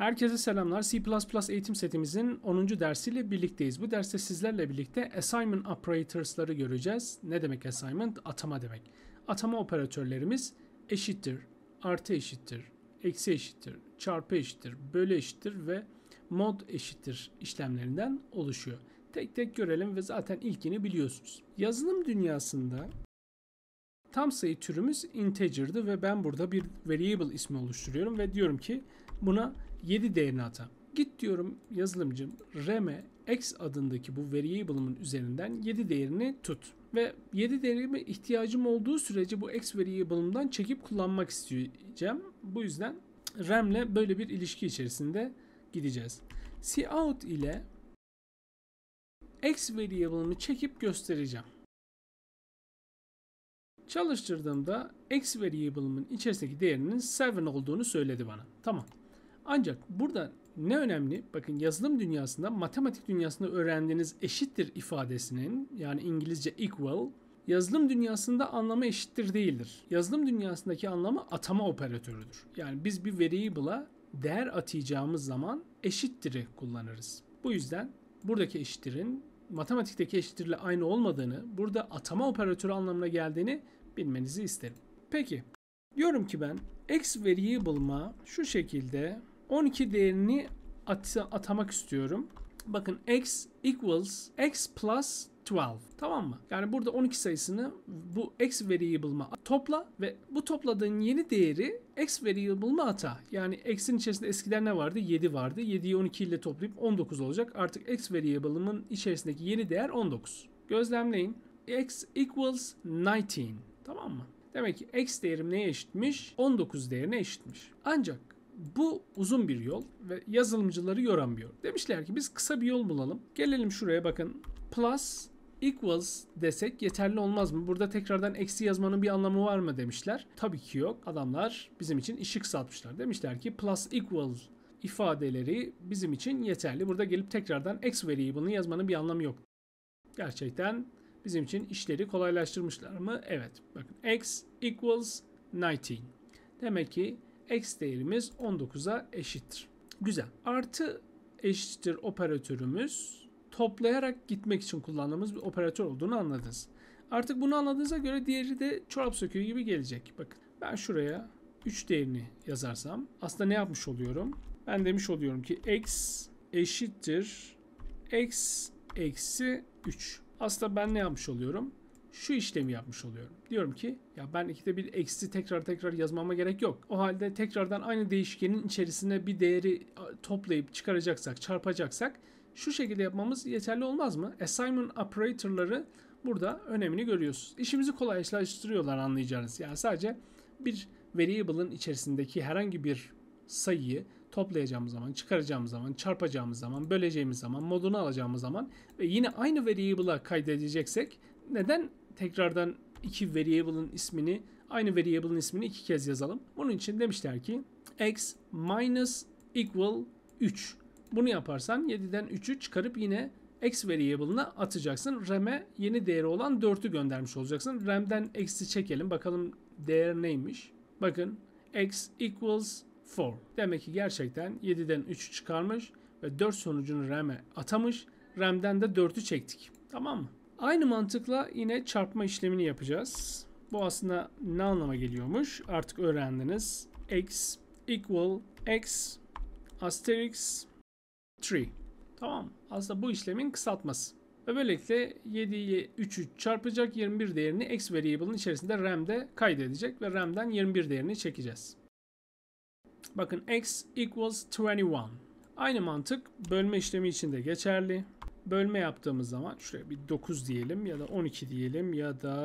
Herkese selamlar. C++ eğitim setimizin 10. dersiyle birlikteyiz. Bu derste sizlerle birlikte assignment operators'ları göreceğiz. Ne demek assignment? Atama demek. Atama operatörlerimiz eşittir, artı eşittir, eksi eşittir, çarpı eşittir, bölü eşittir ve mod eşittir işlemlerinden oluşuyor. Tek tek görelim ve zaten ilkini biliyorsunuz. Yazılım dünyasında tam sayı türümüz integer'dı ve ben burada bir variable ismi oluşturuyorum ve diyorum ki Buna 7 değerini ata. Git diyorum yazılımcım reme x adındaki bu variable'ımın üzerinden 7 değerini tut. Ve 7 değerime ihtiyacım olduğu sürece bu x variable'ımdan çekip kullanmak isteyeceğim. Bu yüzden remle böyle bir ilişki içerisinde gideceğiz. cout ile x variable'ımı çekip göstereceğim. Çalıştırdığımda x variable'ımın içerisindeki değerinin 7 olduğunu söyledi bana. Tamam. Ancak burada ne önemli? Bakın yazılım dünyasında matematik dünyasında öğrendiğiniz eşittir ifadesinin yani İngilizce equal yazılım dünyasında anlamı eşittir değildir. Yazılım dünyasındaki anlamı atama operatörüdür. Yani biz bir variable'a değer atayacağımız zaman eşittir'i kullanırız. Bu yüzden buradaki eşittir'in matematikteki eşittirle aynı olmadığını, burada atama operatörü anlamına geldiğini bilmenizi isterim. Peki, diyorum ki ben x variable'ıma şu şekilde 12 değerini at atamak istiyorum. Bakın x equals x plus 12. Tamam mı? Yani burada 12 sayısını bu x variable'ıma topla ve bu topladığın yeni değeri x variable'ıma ata. Yani x'in içerisinde eskiden ne vardı? 7 vardı. 7'yi 12 ile toplayıp 19 olacak. Artık x variable'ımın içerisindeki yeni değer 19. Gözlemleyin. x equals 19. Tamam mı? Demek ki x değerim neye eşitmiş? 19 değerine eşitmiş. Ancak bu uzun bir yol ve yazılımcıları yoran bir yol. Demişler ki biz kısa bir yol bulalım. Gelelim şuraya bakın. Plus equals desek yeterli olmaz mı? Burada tekrardan eksi yazmanın bir anlamı var mı demişler. Tabii ki yok. Adamlar bizim için ışık satmışlar. Demişler ki plus equals ifadeleri bizim için yeterli. Burada gelip tekrardan x variable'ını yazmanın bir anlamı yok. Gerçekten bizim için işleri kolaylaştırmışlar mı? Evet. Bakın x equals 19. Demek ki x değerimiz 19'a eşittir. Güzel. Artı eşittir operatörümüz toplayarak gitmek için kullandığımız bir operatör olduğunu anladınız. Artık bunu anladığınıza göre diğeri de çorap söküğü gibi gelecek. Bakın ben şuraya 3 değerini yazarsam aslında ne yapmış oluyorum? Ben demiş oluyorum ki x eşittir x eksi 3. Aslında ben ne yapmış oluyorum? şu işlemi yapmış oluyorum. Diyorum ki ya ben ikide bir eksi tekrar tekrar yazmama gerek yok. O halde tekrardan aynı değişkenin içerisine bir değeri toplayıp çıkaracaksak, çarpacaksak şu şekilde yapmamız yeterli olmaz mı? Assignment operatorları burada önemini görüyorsunuz. İşimizi kolaylaştırıyorlar anlayacağınız. Yani sadece bir variable'ın içerisindeki herhangi bir sayıyı toplayacağımız zaman, çıkaracağımız zaman, çarpacağımız zaman, böleceğimiz zaman, modunu alacağımız zaman ve yine aynı variable'a kaydedeceksek neden tekrardan iki variable'ın ismini aynı variable'ın ismini iki kez yazalım. Bunun için demişler ki x minus equal 3. Bunu yaparsan 7'den 3'ü çıkarıp yine x variable'ına atacaksın. Ram'e yeni değeri olan 4'ü göndermiş olacaksın. Ram'den x'i çekelim. Bakalım değer neymiş. Bakın x equals 4. Demek ki gerçekten 7'den 3'ü çıkarmış ve 4 sonucunu RAM'e atamış. RAM'den de 4'ü çektik. Tamam mı? Aynı mantıkla yine çarpma işlemini yapacağız. Bu aslında ne anlama geliyormuş? Artık öğrendiniz. X equal X asterisk 3. Tamam. Aslında bu işlemin kısaltması. Ve böylelikle 7'yi 3'ü çarpacak 21 değerini X variable'ın içerisinde RAM'de kaydedecek ve RAM'den 21 değerini çekeceğiz. Bakın X equals 21. Aynı mantık bölme işlemi için de geçerli bölme yaptığımız zaman şuraya bir 9 diyelim ya da 12 diyelim ya da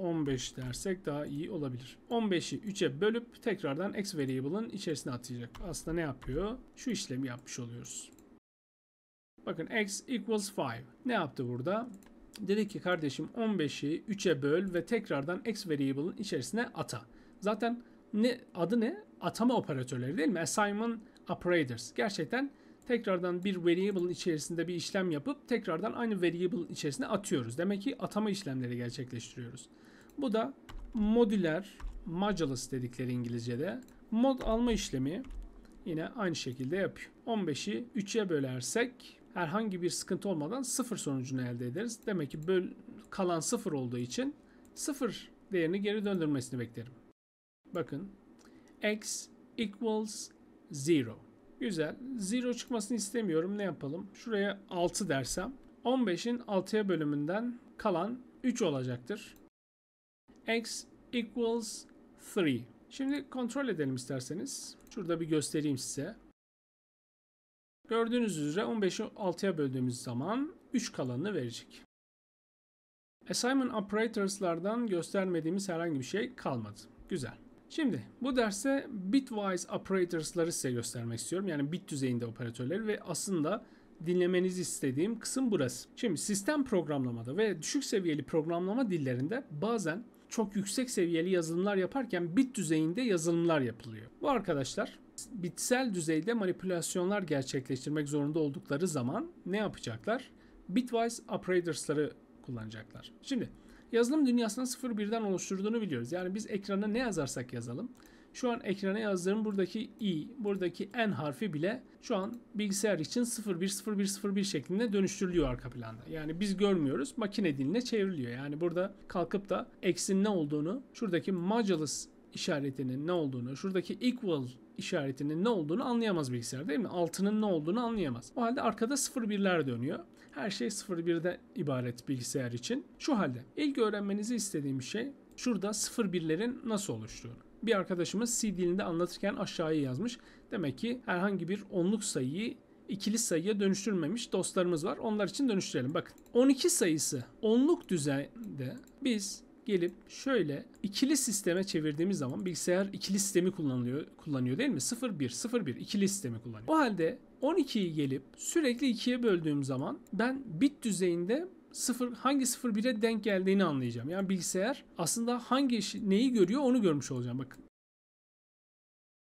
15 dersek daha iyi olabilir. 15'i 3'e bölüp tekrardan x variable'ın içerisine atacak. Aslında ne yapıyor? Şu işlemi yapmış oluyoruz. Bakın x equals 5. Ne yaptı burada? Dedi ki kardeşim 15'i 3'e böl ve tekrardan x variable'ın içerisine ata. Zaten ne adı ne? Atama operatörleri değil mi? Assignment operators. Gerçekten tekrardan bir variable içerisinde bir işlem yapıp tekrardan aynı variable içerisine atıyoruz. Demek ki atama işlemleri gerçekleştiriyoruz. Bu da modüler modulus dedikleri İngilizce'de mod alma işlemi yine aynı şekilde yapıyor. 15'i 3'e bölersek herhangi bir sıkıntı olmadan 0 sonucunu elde ederiz. Demek ki böl kalan 0 olduğu için 0 değerini geri döndürmesini beklerim. Bakın x equals 0. Güzel. 0 çıkmasını istemiyorum. Ne yapalım? Şuraya 6 dersem 15'in 6'ya bölümünden kalan 3 olacaktır. x equals 3. Şimdi kontrol edelim isterseniz. Şurada bir göstereyim size. Gördüğünüz üzere 15'i 6'ya böldüğümüz zaman 3 kalanını verecek. Assignment operators'lardan göstermediğimiz herhangi bir şey kalmadı. Güzel. Şimdi bu derste bitwise operators'ları size göstermek istiyorum. Yani bit düzeyinde operatörleri ve aslında dinlemenizi istediğim kısım burası. Şimdi sistem programlamada ve düşük seviyeli programlama dillerinde bazen çok yüksek seviyeli yazılımlar yaparken bit düzeyinde yazılımlar yapılıyor. Bu arkadaşlar bitsel düzeyde manipülasyonlar gerçekleştirmek zorunda oldukları zaman ne yapacaklar? Bitwise operators'ları kullanacaklar. Şimdi yazılım dünyasının 0-1'den oluşturduğunu biliyoruz. Yani biz ekrana ne yazarsak yazalım. Şu an ekrana yazdığım buradaki i, buradaki n harfi bile şu an bilgisayar için 010101 şeklinde dönüştürülüyor arka planda. Yani biz görmüyoruz, makine diline çevriliyor. Yani burada kalkıp da eksin ne olduğunu, şuradaki modulus işaretinin ne olduğunu, şuradaki equal işaretinin ne olduğunu anlayamaz bilgisayar değil mi? Altının ne olduğunu anlayamaz. O halde arkada 01'ler dönüyor. Her şey 0-1'den ibaret bilgisayar için. Şu halde ilk öğrenmenizi istediğim şey şurada 0-1'lerin nasıl oluştuğunu. Bir arkadaşımız C dilinde anlatırken aşağıya yazmış. Demek ki herhangi bir onluk sayıyı ikili sayıya dönüştürmemiş dostlarımız var. Onlar için dönüştürelim. Bakın 12 sayısı onluk düzende biz gelip şöyle ikili sisteme çevirdiğimiz zaman bilgisayar ikili sistemi kullanılıyor kullanıyor değil mi? 0 1 0 1 ikili sistemi kullanıyor. O halde 12'yi gelip sürekli 2'ye böldüğüm zaman ben bit düzeyinde sıfır, hangi 01'e denk geldiğini anlayacağım. Yani bilgisayar aslında hangi neyi görüyor onu görmüş olacağım. Bakın.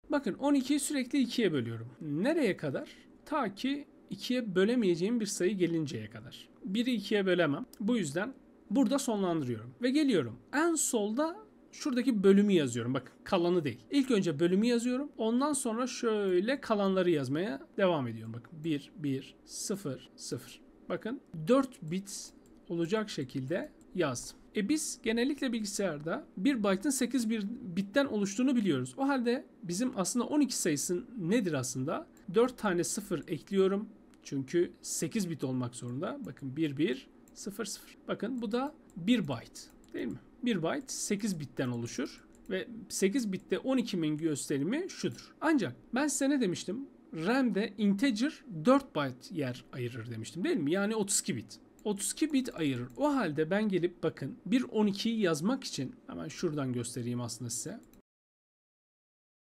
Bakın 12'yi sürekli 2'ye bölüyorum. Nereye kadar? Ta ki 2'ye bölemeyeceğim bir sayı gelinceye kadar. 1'i 2'ye bölemem. Bu yüzden burada sonlandırıyorum. Ve geliyorum. En solda şuradaki bölümü yazıyorum. Bakın kalanı değil. İlk önce bölümü yazıyorum. Ondan sonra şöyle kalanları yazmaya devam ediyorum. Bakın 1, 1, 0, 0. Bakın 4 bit olacak şekilde yazdım. E biz genellikle bilgisayarda 1 byte'ın 8 bir bitten oluştuğunu biliyoruz. O halde bizim aslında 12 sayısı nedir aslında? 4 tane 0 ekliyorum. Çünkü 8 bit olmak zorunda. Bakın 1 1 0 0. Bakın bu da 1 byte değil mi? 1 byte 8 bitten oluşur ve 8 bitte 12 bin gösterimi şudur. Ancak ben size ne demiştim? RAM'de integer 4 byte yer ayırır demiştim değil mi? Yani 32 bit. 32 bit ayırır. O halde ben gelip bakın bir 1.12'yi yazmak için hemen şuradan göstereyim aslında size.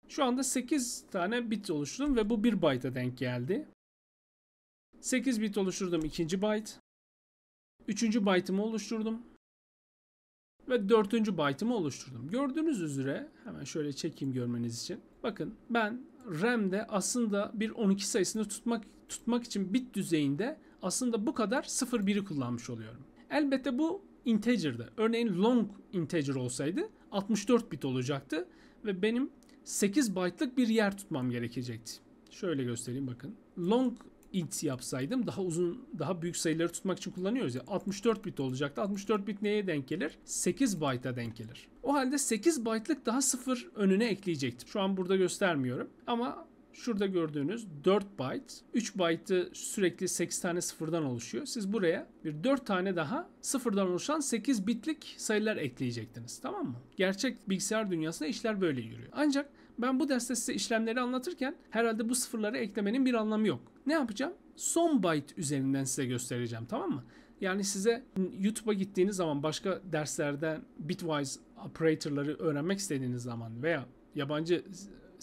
Şu anda 8 tane bit oluşturdum ve bu 1 byte'a denk geldi. 8 bit oluşturdum ikinci byte. Üçüncü byte'ımı oluşturdum. Ve dördüncü byte'ımı oluşturdum. Gördüğünüz üzere hemen şöyle çekeyim görmeniz için. Bakın ben RAM'de aslında bir 12 sayısını tutmak tutmak için bit düzeyinde aslında bu kadar 0-1'i kullanmış oluyorum. Elbette bu integer'dı. Örneğin long integer olsaydı 64 bit olacaktı ve benim 8 byte'lık bir yer tutmam gerekecekti. Şöyle göstereyim bakın. Long int yapsaydım daha uzun daha büyük sayıları tutmak için kullanıyoruz ya 64 bit olacaktı. 64 bit neye denk gelir? 8 byte'a denk gelir. O halde 8 byte'lık daha sıfır önüne ekleyecektim. Şu an burada göstermiyorum ama Şurada gördüğünüz 4 byte. 3 byte'ı sürekli 8 tane sıfırdan oluşuyor. Siz buraya bir 4 tane daha sıfırdan oluşan 8 bitlik sayılar ekleyecektiniz. Tamam mı? Gerçek bilgisayar dünyasında işler böyle yürüyor. Ancak ben bu derste size işlemleri anlatırken herhalde bu sıfırları eklemenin bir anlamı yok. Ne yapacağım? Son byte üzerinden size göstereceğim tamam mı? Yani size YouTube'a gittiğiniz zaman başka derslerden bitwise operatorları öğrenmek istediğiniz zaman veya yabancı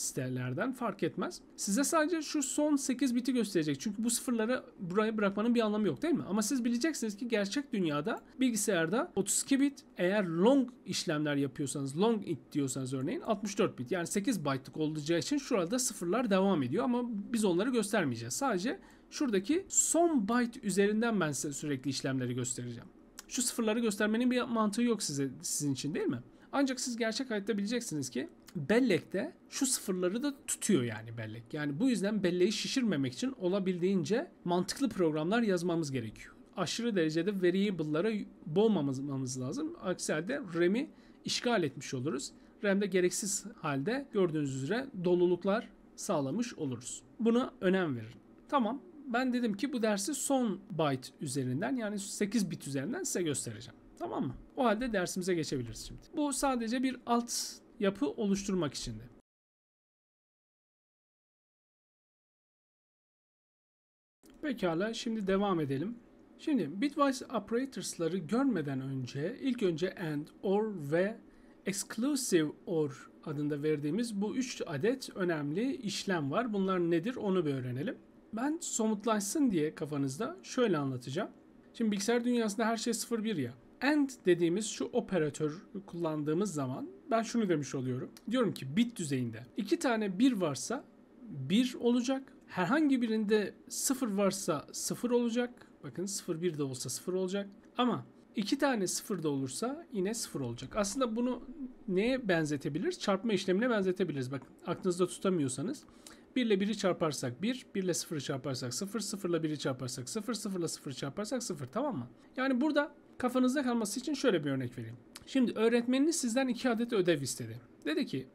sitelerden fark etmez. Size sadece şu son 8 biti gösterecek. Çünkü bu sıfırları buraya bırakmanın bir anlamı yok değil mi? Ama siz bileceksiniz ki gerçek dünyada bilgisayarda 32 bit eğer long işlemler yapıyorsanız long it diyorsanız örneğin 64 bit yani 8 byte'lık olacağı için şurada sıfırlar devam ediyor ama biz onları göstermeyeceğiz. Sadece şuradaki son byte üzerinden ben size sürekli işlemleri göstereceğim. Şu sıfırları göstermenin bir mantığı yok size sizin için değil mi? Ancak siz gerçek hayatta bileceksiniz ki bellekte şu sıfırları da tutuyor yani bellek. Yani bu yüzden belleği şişirmemek için olabildiğince mantıklı programlar yazmamız gerekiyor. Aşırı derecede variable'lara boğmamamız lazım. Aksi halde RAM'i işgal etmiş oluruz. RAM'de gereksiz halde gördüğünüz üzere doluluklar sağlamış oluruz. Buna önem verin. Tamam ben dedim ki bu dersi son byte üzerinden yani 8 bit üzerinden size göstereceğim. Tamam mı? O halde dersimize geçebiliriz şimdi. Bu sadece bir alt yapı oluşturmak içindi. Pekala şimdi devam edelim. Şimdi bitwise operators'ları görmeden önce ilk önce AND, OR ve exclusive OR adında verdiğimiz bu 3 adet önemli işlem var. Bunlar nedir onu bir öğrenelim. Ben somutlaşsın diye kafanızda şöyle anlatacağım. Şimdi bilgisayar dünyasında her şey 0-1 ya. And dediğimiz şu operatör kullandığımız zaman ben şunu demiş oluyorum. Diyorum ki bit düzeyinde iki tane bir varsa bir olacak. Herhangi birinde sıfır varsa sıfır olacak. Bakın sıfır bir de olsa sıfır olacak. Ama iki tane sıfır da olursa yine sıfır olacak. Aslında bunu neye benzetebiliriz? Çarpma işlemine benzetebiliriz. Bakın aklınızda tutamıyorsanız 1 ile 1'i çarparsak 1, 1 ile 0'ı çarparsak 0, 0 ile 1'i çarparsak 0, 0 ile 0'ı çarparsak 0 tamam mı? Yani burada kafanızda kalması için şöyle bir örnek vereyim. Şimdi öğretmeniniz sizden 2 adet ödev istedi. Dedi ki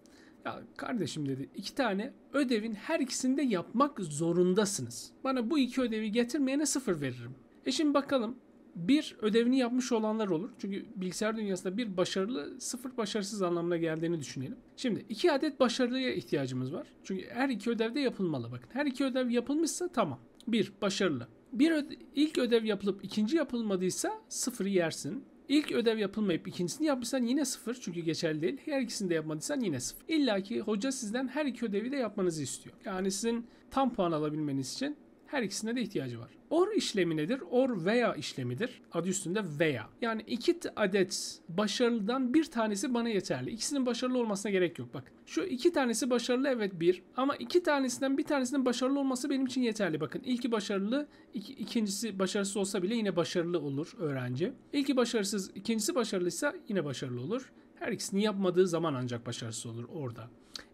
ya kardeşim dedi iki tane ödevin her ikisini de yapmak zorundasınız. Bana bu iki ödevi getirmeyene sıfır veririm. E şimdi bakalım bir ödevini yapmış olanlar olur. Çünkü bilgisayar dünyasında bir başarılı sıfır başarısız anlamına geldiğini düşünelim. Şimdi iki adet başarılıya ihtiyacımız var. Çünkü her iki ödev de yapılmalı bakın. Her iki ödev yapılmışsa tamam. Bir başarılı. Bir öde, ilk ödev yapılıp ikinci yapılmadıysa sıfırı yersin. İlk ödev yapılmayıp ikincisini yapmışsan yine sıfır çünkü geçerli değil. Her ikisini de yapmadıysan yine sıfır. İlla ki hoca sizden her iki ödevi de yapmanızı istiyor. Yani sizin tam puan alabilmeniz için her ikisine de ihtiyacı var. Or işlemi nedir? Or veya işlemidir. Adı üstünde veya. Yani iki adet başarılıdan bir tanesi bana yeterli. İkisinin başarılı olmasına gerek yok. Bak şu iki tanesi başarılı evet bir ama iki tanesinden bir tanesinin başarılı olması benim için yeterli. Bakın ilki başarılı iki, ikincisi başarısız olsa bile yine başarılı olur öğrenci. İlki başarısız ikincisi başarılıysa yine başarılı olur. Her ikisini yapmadığı zaman ancak başarısız olur orada.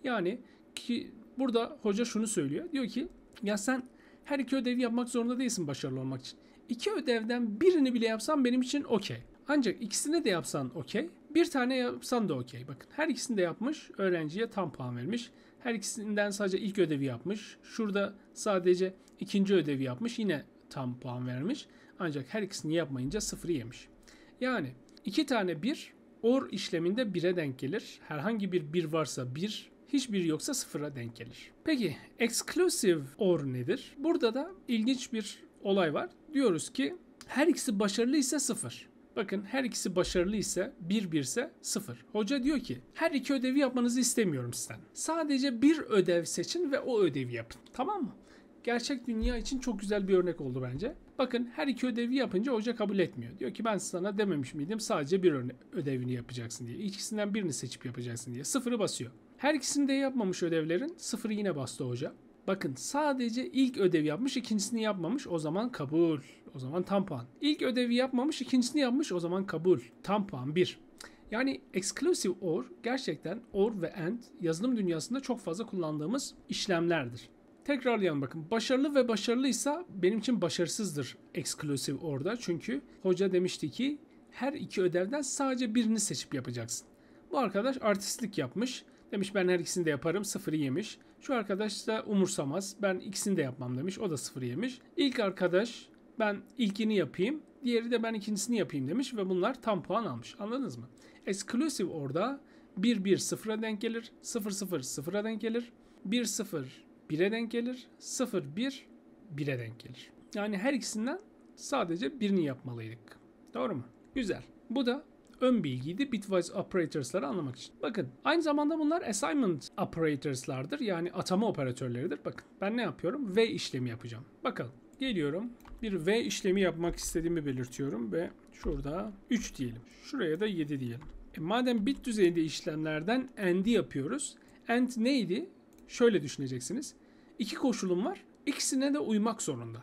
Yani ki burada hoca şunu söylüyor. Diyor ki ya sen her iki ödevi yapmak zorunda değilsin başarılı olmak için. İki ödevden birini bile yapsan benim için okey. Ancak ikisini de yapsan okey. Bir tane yapsan da okey. Bakın her ikisini de yapmış. Öğrenciye tam puan vermiş. Her ikisinden sadece ilk ödevi yapmış. Şurada sadece ikinci ödevi yapmış. Yine tam puan vermiş. Ancak her ikisini yapmayınca sıfırı yemiş. Yani iki tane bir or işleminde bire denk gelir. Herhangi bir bir varsa bir. Hiçbir yoksa sıfıra denk gelir. Peki exclusive or nedir? Burada da ilginç bir olay var. Diyoruz ki her ikisi başarılı ise sıfır. Bakın her ikisi başarılı ise bir 1 ise 0. Hoca diyor ki her iki ödevi yapmanızı istemiyorum sizden. Sadece bir ödev seçin ve o ödevi yapın. Tamam mı? Gerçek dünya için çok güzel bir örnek oldu bence. Bakın her iki ödevi yapınca hoca kabul etmiyor. Diyor ki ben sana dememiş miydim sadece bir ödevini yapacaksın diye. İkisinden birini seçip yapacaksın diye. Sıfırı basıyor. Her ikisini de yapmamış ödevlerin sıfırı yine bastı hoca. Bakın sadece ilk ödevi yapmış ikincisini yapmamış o zaman kabul. O zaman tam puan. İlk ödevi yapmamış ikincisini yapmış o zaman kabul. Tam puan 1. Yani exclusive or gerçekten or ve and yazılım dünyasında çok fazla kullandığımız işlemlerdir. Tekrarlayalım bakın. Başarılı ve başarılıysa benim için başarısızdır exclusive or'da. Çünkü hoca demişti ki her iki ödevden sadece birini seçip yapacaksın. Bu arkadaş artistlik yapmış. Demiş ben her ikisini de yaparım. Sıfırı yemiş. Şu arkadaş da umursamaz. Ben ikisini de yapmam demiş. O da sıfırı yemiş. İlk arkadaş ben ilkini yapayım. Diğeri de ben ikincisini yapayım demiş ve bunlar tam puan almış. Anladınız mı? Exclusive orada 1-1 sıfıra denk gelir. 0-0 sıfıra denk gelir. 1-0 1'e denk gelir. 0-1 1'e denk gelir. Yani her ikisinden sadece birini yapmalıydık. Doğru mu? Güzel. Bu da ön bilgiyi de bitwise operators'ları anlamak için. Bakın aynı zamanda bunlar assignment operators'lardır. Yani atama operatörleridir. Bakın ben ne yapıyorum? V işlemi yapacağım. Bakalım. Geliyorum. Bir V işlemi yapmak istediğimi belirtiyorum ve şurada 3 diyelim. Şuraya da 7 diyelim. E madem bit düzeyinde işlemlerden AND'i yapıyoruz. AND neydi? Şöyle düşüneceksiniz. İki koşulum var. İkisine de uymak zorunda.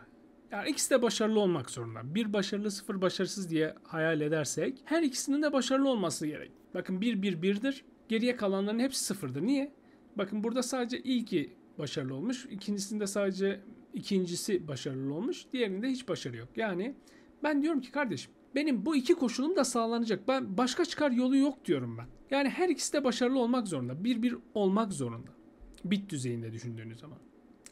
Yani ikisi de başarılı olmak zorunda. Bir başarılı sıfır başarısız diye hayal edersek her ikisinin de başarılı olması gerek. Bakın bir bir birdir. Geriye kalanların hepsi sıfırdır. Niye? Bakın burada sadece ilki başarılı olmuş. İkincisinde sadece ikincisi başarılı olmuş. Diğerinde hiç başarı yok. Yani ben diyorum ki kardeşim benim bu iki koşulum da sağlanacak. Ben başka çıkar yolu yok diyorum ben. Yani her ikisi de başarılı olmak zorunda. Bir bir olmak zorunda. Bit düzeyinde düşündüğünüz zaman.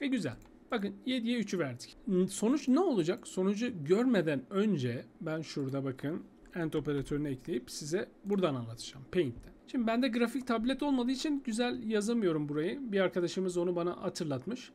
E güzel. Bakın 7'ye 3'ü verdik. Hmm, sonuç ne olacak? Sonucu görmeden önce ben şurada bakın end operatörünü ekleyip size buradan anlatacağım. Paint'ten. Şimdi bende grafik tablet olmadığı için güzel yazamıyorum burayı. Bir arkadaşımız onu bana hatırlatmış.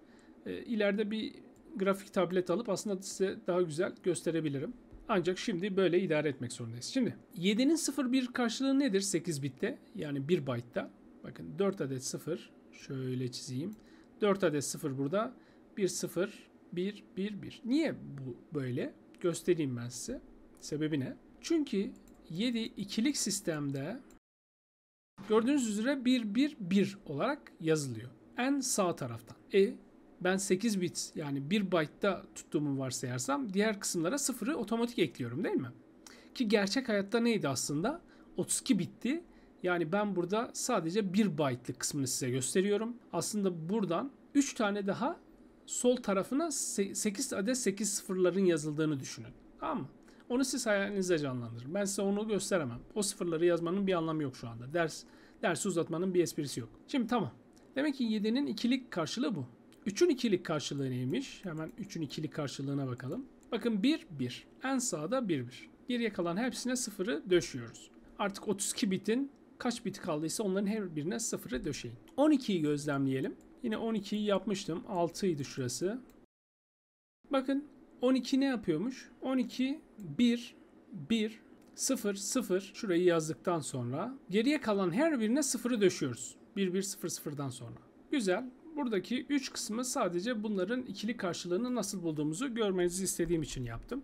E, ileride bir grafik tablet alıp aslında size daha güzel gösterebilirim. Ancak şimdi böyle idare etmek zorundayız. Şimdi 7'nin 01 karşılığı nedir 8 bitte? Yani 1 byte'da. Bakın 4 adet 0 şöyle çizeyim. 4 adet 0 burada. 1 0 1 1 1. Niye bu böyle? Göstereyim ben size. Sebebi ne? Çünkü 7 ikilik sistemde gördüğünüz üzere 1 1 1 olarak yazılıyor. En sağ taraftan. E ben 8 bit yani 1 byte'da tuttuğumu varsayarsam diğer kısımlara 0'ı otomatik ekliyorum değil mi? Ki gerçek hayatta neydi aslında? 32 bitti. Yani ben burada sadece 1 byte'lık kısmını size gösteriyorum. Aslında buradan 3 tane daha sol tarafına 8 adet 8 sıfırların yazıldığını düşünün. Tamam mı? Onu siz hayalinizde canlandırın. Ben size onu gösteremem. O sıfırları yazmanın bir anlamı yok şu anda. Ders dersi uzatmanın bir esprisi yok. Şimdi tamam. Demek ki 7'nin ikilik karşılığı bu. 3'ün ikilik karşılığı neymiş? Hemen 3'ün ikilik karşılığına bakalım. Bakın 1, 1. En sağda 1, 1. Geriye kalan hepsine 0'ı döşüyoruz. Artık 32 bitin kaç bit kaldıysa onların her birine 0'ı döşeyin. 12'yi gözlemleyelim. Yine 12'yi yapmıştım. 6 idi şurası. Bakın 12 ne yapıyormuş? 12 1 1 0 0 şurayı yazdıktan sonra geriye kalan her birine 0'ı döşüyoruz. 1 1 0 0'dan sonra. Güzel. Buradaki 3 kısmı sadece bunların ikili karşılığını nasıl bulduğumuzu görmenizi istediğim için yaptım.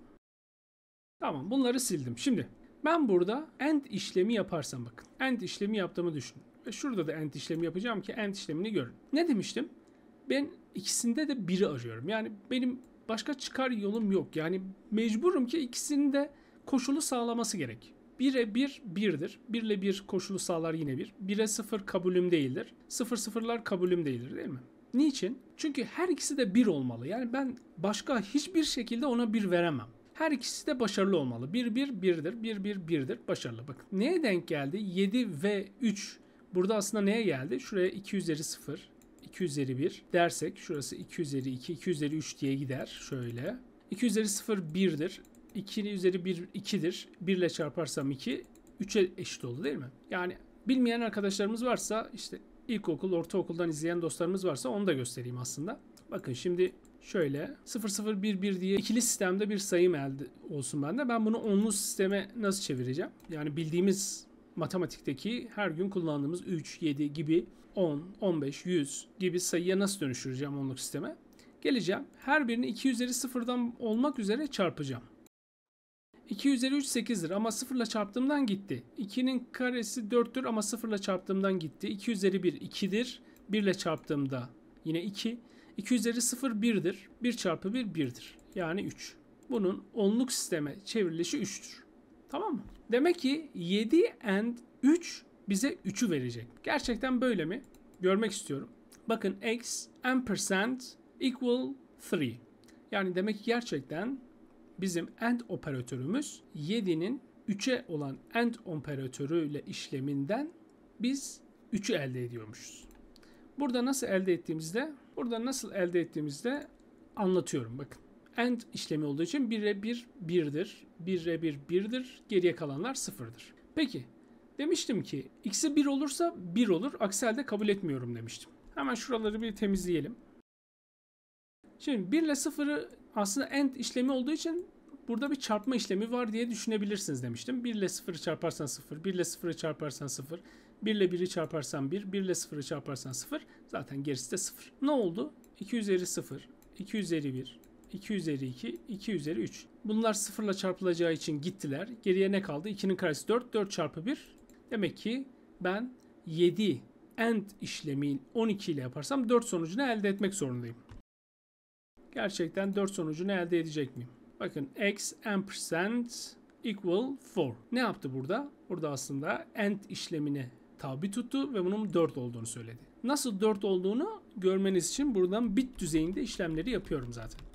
Tamam bunları sildim. Şimdi ben burada end işlemi yaparsam bakın. End işlemi yaptığımı düşünün. Ve şurada da end işlemi yapacağım ki end işlemini görün. Ne demiştim? Ben ikisinde de biri arıyorum. Yani benim başka çıkar yolum yok. Yani mecburum ki ikisinin de koşulu sağlaması gerek. 1'e 1 1'dir. 1 ile 1 koşulu sağlar yine 1. 1'e 0 kabulüm değildir. 0 sıfırlar kabulüm değildir değil mi? Niçin? Çünkü her ikisi de 1 olmalı. Yani ben başka hiçbir şekilde ona 1 veremem. Her ikisi de başarılı olmalı. 1 1 1'dir. 1 1 1'dir. Başarılı. Bakın neye denk geldi? 7 ve 3 Burada aslında neye geldi? Şuraya 2 üzeri 0, 2 üzeri 1 dersek şurası 2 üzeri 2, 2 üzeri 3 diye gider. Şöyle. 2 üzeri 0 1'dir. 2 üzeri 1 2'dir. 1 ile çarparsam 2, 3'e eşit oldu değil mi? Yani bilmeyen arkadaşlarımız varsa işte ilkokul, ortaokuldan izleyen dostlarımız varsa onu da göstereyim aslında. Bakın şimdi şöyle 0011 diye ikili sistemde bir sayım elde olsun bende. Ben bunu onlu sisteme nasıl çevireceğim? Yani bildiğimiz matematikteki her gün kullandığımız 3, 7 gibi 10, 15, 100 gibi sayıya nasıl dönüştüreceğim onluk sisteme? Geleceğim. Her birini 2 üzeri 0'dan olmak üzere çarpacağım. 2 üzeri 3 8'dir ama 0 ile çarptığımdan gitti. 2'nin karesi 4'tür ama 0 ile çarptığımdan gitti. 2 üzeri 1 2'dir. 1 ile çarptığımda yine 2. 2 üzeri 0 1'dir. 1 çarpı 1 1'dir. Yani 3. Bunun onluk sisteme çevrilişi 3'tür. Tamam mı? Demek ki 7 and 3 bize 3'ü verecek. Gerçekten böyle mi? Görmek istiyorum. Bakın x ampersand equal 3. Yani demek ki gerçekten bizim AND operatörümüz 7'nin 3'e olan AND operatörüyle işleminden biz 3'ü elde ediyormuşuz. Burada nasıl elde ettiğimizde, burada nasıl elde ettiğimizde anlatıyorum bakın. AND işlemi olduğu için 1'e 1 1'dir. 1'e 1 1'dir. Geriye kalanlar 0'dır. Peki demiştim ki x'i 1 olursa 1 olur. Aksi halde kabul etmiyorum demiştim. Hemen şuraları bir temizleyelim. Şimdi 1 ile 0'ı aslında AND işlemi olduğu için burada bir çarpma işlemi var diye düşünebilirsiniz demiştim. 1 ile 0'ı çarparsan 0, 1 ile 0'ı çarparsan 0, 1 ile 1'i çarparsan 1, 1 ile 0'ı çarparsan 0. Zaten gerisi de 0. Ne oldu? 2 üzeri 0, 2 üzeri 1, 2 üzeri 2, 2 üzeri 3. Bunlar sıfırla çarpılacağı için gittiler. Geriye ne kaldı? 2'nin karesi 4, 4 çarpı 1. Demek ki ben 7 end işlemi 12 ile yaparsam 4 sonucunu elde etmek zorundayım. Gerçekten 4 sonucunu elde edecek miyim? Bakın x ampersand equal 4. Ne yaptı burada? Burada aslında end işlemini tabi tuttu ve bunun 4 olduğunu söyledi. Nasıl 4 olduğunu görmeniz için buradan bit düzeyinde işlemleri yapıyorum zaten.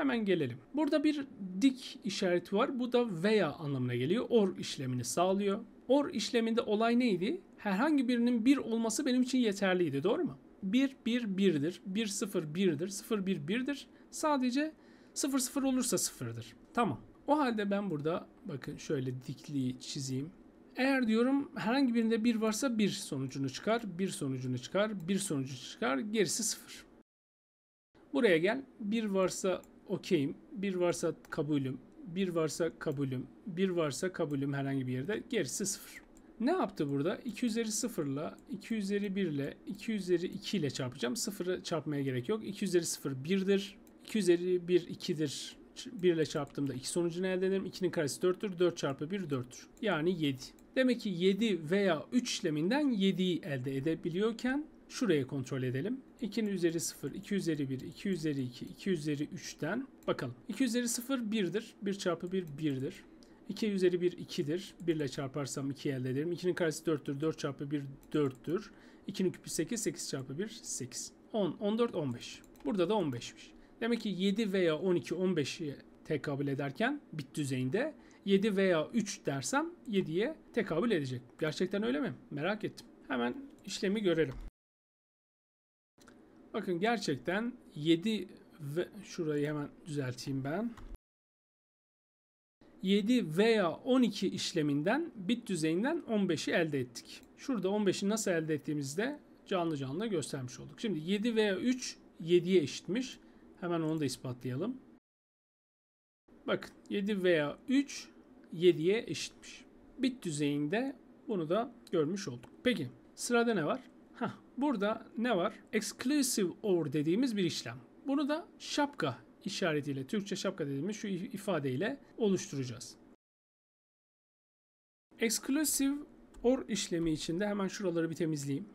Hemen gelelim. Burada bir dik işareti var. Bu da veya anlamına geliyor. Or işlemini sağlıyor. Or işleminde olay neydi? Herhangi birinin bir olması benim için yeterliydi. Doğru mu? 1 1 1'dir. 1 0 1'dir. 0 1 1'dir. Sadece 0 0 olursa 0'dır. Tamam. O halde ben burada bakın şöyle dikliği çizeyim. Eğer diyorum herhangi birinde bir varsa bir sonucunu çıkar, bir sonucunu çıkar, bir sonucu çıkar, gerisi sıfır. Buraya gel. Bir varsa okeyim. Bir varsa kabulüm. Bir varsa kabulüm. Bir varsa kabulüm herhangi bir yerde. Gerisi sıfır. Ne yaptı burada? 2 üzeri 0 ile 2 üzeri 1 ile 2 üzeri 2 ile çarpacağım. 0'ı çarpmaya gerek yok. 2 üzeri 0 1'dir. 2 üzeri 1 2'dir. 1 ile çarptığımda 2 sonucunu elde ederim. 2'nin karesi 4'tür. 4 çarpı 1 4'tür. Yani 7. Demek ki 7 veya 3 işleminden 7'yi elde edebiliyorken şuraya kontrol edelim. 2'nin üzeri 0, 2 üzeri 1, 2 üzeri 2, 2 üzeri 3'ten bakalım. 2 üzeri 0 1'dir. 1 çarpı 1 1'dir. 2 üzeri 1 2'dir. 1 ile çarparsam 2 elde ederim. 2'nin karesi 4'tür. 4 çarpı 1 4'tür. 2'nin küpü 8. 8 çarpı 1 8. 10, 14, 15. Burada da 15'miş. Demek ki 7 veya 12, 15'i tekabül ederken bit düzeyinde 7 veya 3 dersem 7'ye tekabül edecek. Gerçekten öyle mi? Merak ettim. Hemen işlemi görelim. Bakın gerçekten 7 ve şurayı hemen düzelteyim ben. 7 veya 12 işleminden bit düzeyinden 15'i elde ettik. Şurada 15'i nasıl elde ettiğimizde canlı canlı göstermiş olduk. Şimdi 7 veya 3 7'ye eşitmiş. Hemen onu da ispatlayalım. Bakın 7 veya 3 7'ye eşitmiş. Bit düzeyinde bunu da görmüş olduk. Peki sırada ne var? Burada ne var? Exclusive or dediğimiz bir işlem. Bunu da şapka işaretiyle, Türkçe şapka dediğimiz şu ifadeyle oluşturacağız. Exclusive or işlemi içinde hemen şuraları bir temizleyeyim.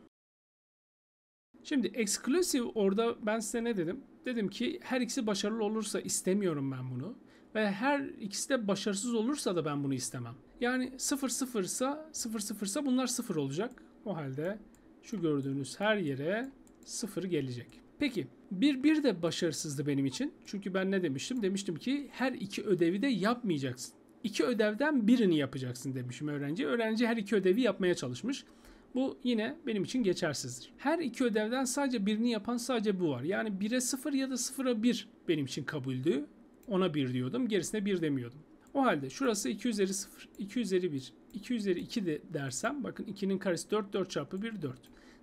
Şimdi exclusive orada ben size ne dedim? Dedim ki her ikisi başarılı olursa istemiyorum ben bunu. Ve her ikisi de başarısız olursa da ben bunu istemem. Yani 0 0 ise 0 0 ise bunlar 0 olacak. O halde şu gördüğünüz her yere sıfır gelecek. Peki bir bir de başarısızdı benim için. Çünkü ben ne demiştim? Demiştim ki her iki ödevi de yapmayacaksın. İki ödevden birini yapacaksın demişim öğrenci. Öğrenci her iki ödevi yapmaya çalışmış. Bu yine benim için geçersizdir. Her iki ödevden sadece birini yapan sadece bu var. Yani 1'e 0 ya da 0'a 1 benim için kabuldü. Ona 1 diyordum. Gerisine 1 demiyordum. O halde şurası 2 üzeri 0, 2 üzeri 1, 2 üzeri 2 de dersem bakın 2'nin karesi 4, 4 çarpı 1 4.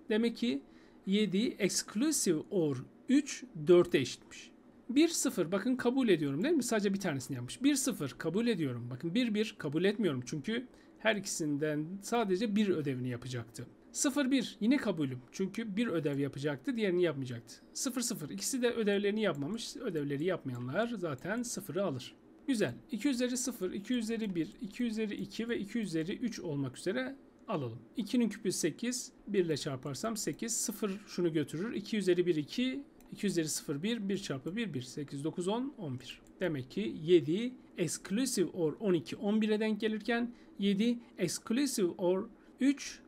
Demek ki 7 exclusive or 3 4'e eşitmiş. 1 0 bakın kabul ediyorum değil mi? Sadece bir tanesini yapmış. 1 0 kabul ediyorum. Bakın 1 1 kabul etmiyorum çünkü her ikisinden sadece bir ödevini yapacaktı. 0 1 yine kabulüm. Çünkü bir ödev yapacaktı, diğerini yapmayacaktı. 0 0 ikisi de ödevlerini yapmamış. Ödevleri yapmayanlar zaten 0'ı alır. Güzel. 2 üzeri 0, 2 üzeri 1, 2 üzeri 2 ve 2 üzeri 3 olmak üzere alalım. 2'nin küpü 8. 1 ile çarparsam 8. 0 şunu götürür. 2 üzeri 1 2. 2 üzeri 0 1. 1 çarpı 1 1. 8 9 10 11. Demek ki 7 exclusive or 12 11'e denk gelirken 7 exclusive or 3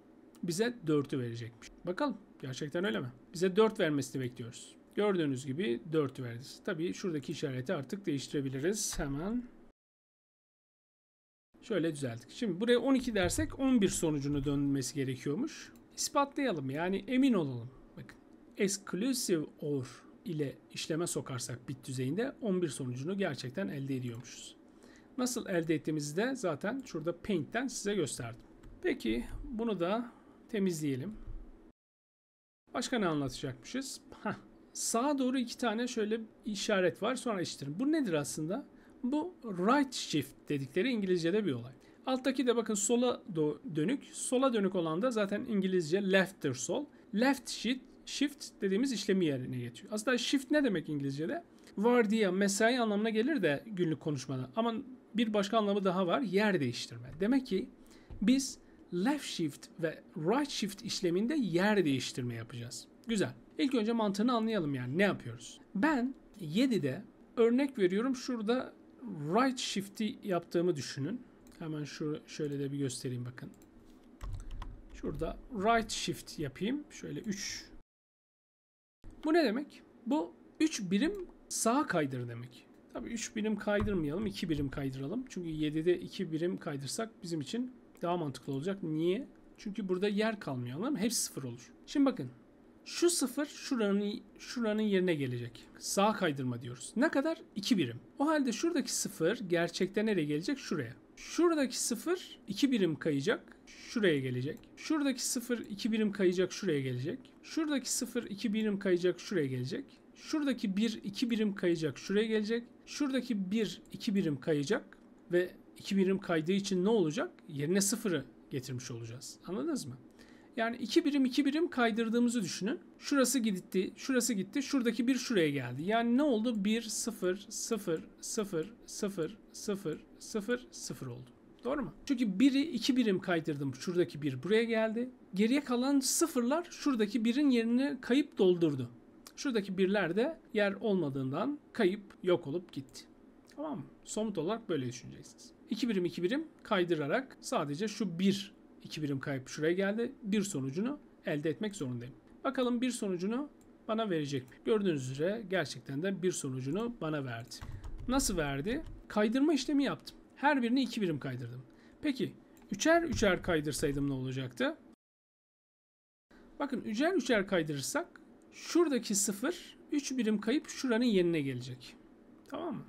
bize 4'ü verecekmiş. Bakalım gerçekten öyle mi? Bize 4 vermesini bekliyoruz. Gördüğünüz gibi 4 verdi. Tabii şuradaki işareti artık değiştirebiliriz hemen. Şöyle düzelttik. Şimdi buraya 12 dersek 11 sonucunu dönmesi gerekiyormuş. İspatlayalım yani emin olalım. Bakın exclusive or ile işleme sokarsak bit düzeyinde 11 sonucunu gerçekten elde ediyormuşuz. Nasıl elde ettiğimizi de zaten şurada Paint'ten size gösterdim. Peki bunu da temizleyelim. Başka ne anlatacakmışız? Heh, sağa doğru iki tane şöyle işaret var sonra eşittirin. Bu nedir aslında? Bu right shift dedikleri İngilizce'de bir olay. Alttaki de bakın sola dönük. Sola dönük olan da zaten İngilizce left'tir sol. Left shift, shift dediğimiz işlemi yerine geçiyor. Aslında shift ne demek İngilizce'de? Vardiya, mesai anlamına gelir de günlük konuşmada. Ama bir başka anlamı daha var. Yer değiştirme. Demek ki biz left shift ve right shift işleminde yer değiştirme yapacağız. Güzel. İlk önce mantığını anlayalım yani ne yapıyoruz. Ben 7'de örnek veriyorum şurada right shift'i yaptığımı düşünün. Hemen şu şöyle de bir göstereyim bakın. Şurada right shift yapayım. Şöyle 3. Bu ne demek? Bu 3 birim sağa kaydır demek. Tabii 3 birim kaydırmayalım. 2 birim kaydıralım. Çünkü 7'de 2 birim kaydırsak bizim için daha mantıklı olacak. Niye? Çünkü burada yer kalmayalım. Hepsi sıfır olur. Şimdi bakın şu sıfır şuranın, şuranın yerine gelecek. Sağ kaydırma diyoruz. Ne kadar? 2 birim. O halde şuradaki sıfır gerçekten nereye gelecek? Şuraya. Şuradaki sıfır 2 birim kayacak. Şuraya gelecek. Şuradaki sıfır 2 birim kayacak. Şuraya gelecek. Şuradaki sıfır 2 birim kayacak. Şuraya gelecek. Şuradaki 1 2 birim kayacak. Şuraya gelecek. Şuradaki 1 2 birim kayacak ve 2 birim kaydığı için ne olacak? Yerine sıfırı getirmiş olacağız. Anladınız mı? Yani iki birim iki birim kaydırdığımızı düşünün. Şurası gitti, şurası gitti, şuradaki bir şuraya geldi. Yani ne oldu? 1, 0, 0, 0, 0, 0, 0, 0 oldu. Doğru mu? Çünkü biri iki birim kaydırdım. Şuradaki bir buraya geldi. Geriye kalan sıfırlar şuradaki birin yerini kayıp doldurdu. Şuradaki birler de yer olmadığından kayıp yok olup gitti. Tamam mı? Somut olarak böyle düşüneceksiniz. 2 birim 2 birim kaydırarak sadece şu 1 2 birim kayıp şuraya geldi. Bir sonucunu elde etmek zorundayım. Bakalım bir sonucunu bana verecek mi? Gördüğünüz üzere gerçekten de bir sonucunu bana verdi. Nasıl verdi? Kaydırma işlemi yaptım. Her birini 2 birim kaydırdım. Peki üçer üçer kaydırsaydım ne olacaktı? Bakın üçer üçer kaydırırsak şuradaki 0 3 birim kayıp şuranın yerine gelecek. Tamam mı?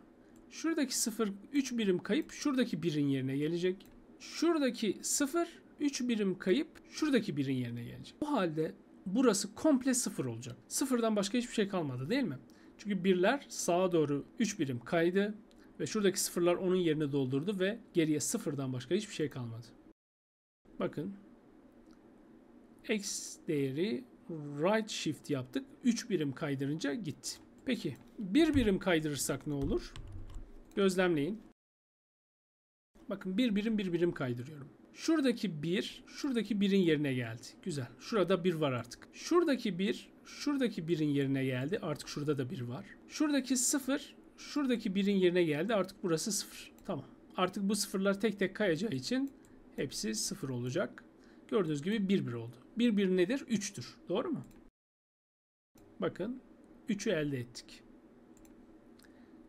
Şuradaki 0 3 birim kayıp şuradaki birin yerine gelecek. Şuradaki 0 3 birim kayıp şuradaki birin yerine gelecek. Bu halde burası komple sıfır olacak. Sıfırdan başka hiçbir şey kalmadı değil mi? Çünkü birler sağa doğru 3 birim kaydı ve şuradaki sıfırlar onun yerini doldurdu ve geriye sıfırdan başka hiçbir şey kalmadı. Bakın x değeri right shift yaptık. 3 birim kaydırınca gitti. Peki bir birim kaydırırsak ne olur? Gözlemleyin. Bakın bir birim bir birim kaydırıyorum. Şuradaki 1, şuradaki 1'in yerine geldi. Güzel. Şurada 1 var artık. Şuradaki 1, şuradaki 1'in yerine geldi. Artık şurada da 1 var. Şuradaki 0, şuradaki 1'in yerine geldi. Artık burası 0. Tamam. Artık bu sıfırlar tek tek kayacağı için hepsi 0 olacak. Gördüğünüz gibi 1 1 oldu. 1 1 nedir? 3'tür. Doğru mu? Bakın 3'ü elde ettik.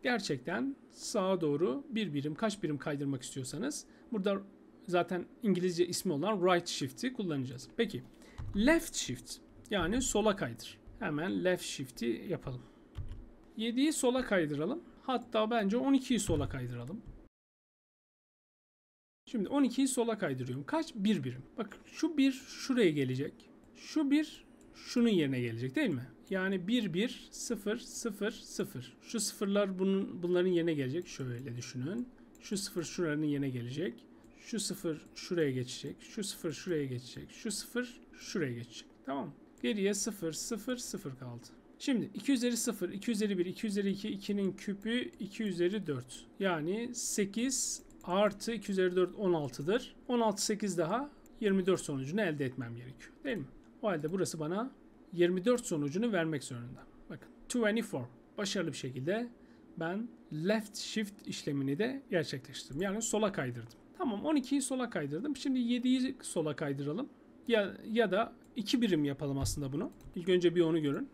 Gerçekten sağa doğru bir birim kaç birim kaydırmak istiyorsanız burada zaten İngilizce ismi olan right shift'i kullanacağız. Peki left shift yani sola kaydır. Hemen left shift'i yapalım. 7'yi sola kaydıralım. Hatta bence 12'yi sola kaydıralım. Şimdi 12'yi sola kaydırıyorum. Kaç? 1 bir birim. Bak şu 1 şuraya gelecek. Şu 1 şunun yerine gelecek değil mi? Yani 1 1 0 0 0. Şu sıfırlar bunun bunların yerine gelecek. Şöyle düşünün. Şu sıfır şuranın yerine gelecek. Şu sıfır şuraya geçecek. Şu sıfır şuraya geçecek. Şu sıfır şuraya geçecek. Tamam mı? Geriye sıfır, sıfır, sıfır kaldı. Şimdi 2 üzeri 0, 2 üzeri 1, 2 üzeri 2, 2'nin küpü 2 üzeri 4. Yani 8 artı 2 üzeri 4 16'dır. 16 8 daha 24 sonucunu elde etmem gerekiyor değil mi? O halde burası bana 24 sonucunu vermek zorunda. Bakın 24 başarılı bir şekilde ben left shift işlemini de gerçekleştirdim. Yani sola kaydırdım. Tamam 12'yi sola kaydırdım. Şimdi 7'yi sola kaydıralım. Ya, ya da 2 birim yapalım aslında bunu. İlk önce bir onu görün.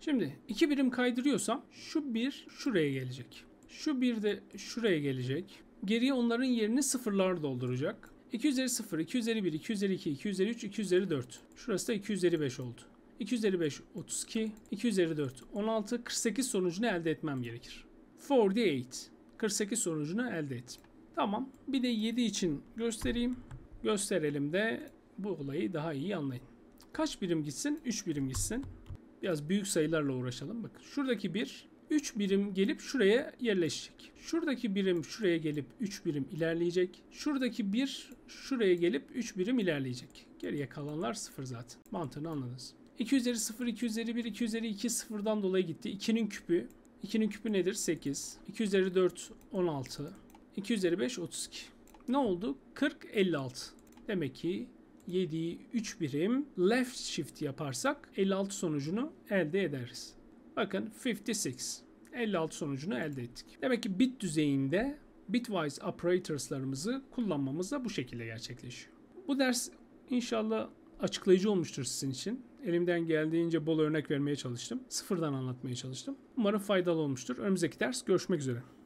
Şimdi 2 birim kaydırıyorsam şu 1 şuraya gelecek. Şu 1 de şuraya gelecek. Geriye onların yerini sıfırlar dolduracak. 2 üzeri 0, 2 üzeri 1, 2 üzeri 2, 2 üzeri 3, 2 üzeri 4. Şurası da 2 üzeri 5 oldu. 2 üzeri 5, 32, 2 üzeri 4, 16, 48 sonucunu elde etmem gerekir. 48. 48 sonucunu elde et. Tamam. Bir de 7 için göstereyim. Gösterelim de bu olayı daha iyi anlayın. Kaç birim gitsin? 3 birim gitsin. Biraz büyük sayılarla uğraşalım. Bakın şuradaki 1 3 birim gelip şuraya yerleşecek. Şuradaki birim şuraya gelip 3 birim ilerleyecek. Şuradaki 1 şuraya gelip 3 birim ilerleyecek. Geriye kalanlar 0 zaten. Mantığını anladınız. 2 üzeri 0, 2 üzeri 1, 2 üzeri 2 sıfırdan dolayı gitti. 2'nin küpü 2'nin küpü nedir? 8. 2 üzeri 4 16. 2 üzeri 5 32. Ne oldu? 40 56. Demek ki 7'yi 3 birim left shift yaparsak 56 sonucunu elde ederiz. Bakın 56. 56 sonucunu elde ettik. Demek ki bit düzeyinde bitwise operatorslarımızı kullanmamız da bu şekilde gerçekleşiyor. Bu ders inşallah açıklayıcı olmuştur sizin için elimden geldiğince bol örnek vermeye çalıştım. Sıfırdan anlatmaya çalıştım. Umarım faydalı olmuştur. Önümüzdeki ders görüşmek üzere.